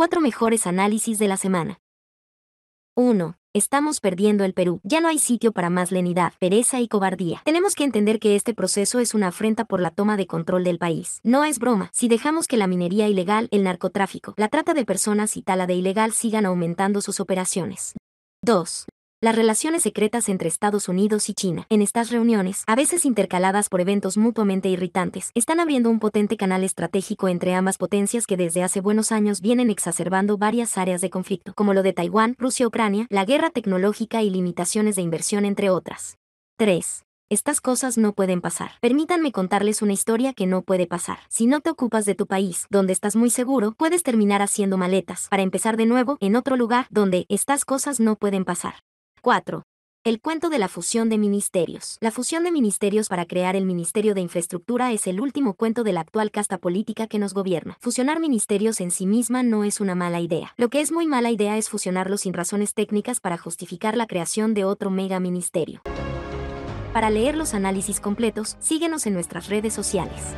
cuatro mejores análisis de la semana. 1. Estamos perdiendo el Perú. Ya no hay sitio para más lenidad, pereza y cobardía. Tenemos que entender que este proceso es una afrenta por la toma de control del país. No es broma, si dejamos que la minería ilegal, el narcotráfico, la trata de personas y tala de ilegal sigan aumentando sus operaciones. 2 las relaciones secretas entre Estados Unidos y China. En estas reuniones, a veces intercaladas por eventos mutuamente irritantes, están abriendo un potente canal estratégico entre ambas potencias que desde hace buenos años vienen exacerbando varias áreas de conflicto, como lo de Taiwán, Rusia-Ucrania, la guerra tecnológica y limitaciones de inversión entre otras. 3. Estas cosas no pueden pasar. Permítanme contarles una historia que no puede pasar. Si no te ocupas de tu país, donde estás muy seguro, puedes terminar haciendo maletas para empezar de nuevo en otro lugar donde estas cosas no pueden pasar. 4. El cuento de la fusión de ministerios. La fusión de ministerios para crear el Ministerio de Infraestructura es el último cuento de la actual casta política que nos gobierna. Fusionar ministerios en sí misma no es una mala idea. Lo que es muy mala idea es fusionarlos sin razones técnicas para justificar la creación de otro mega ministerio. Para leer los análisis completos, síguenos en nuestras redes sociales.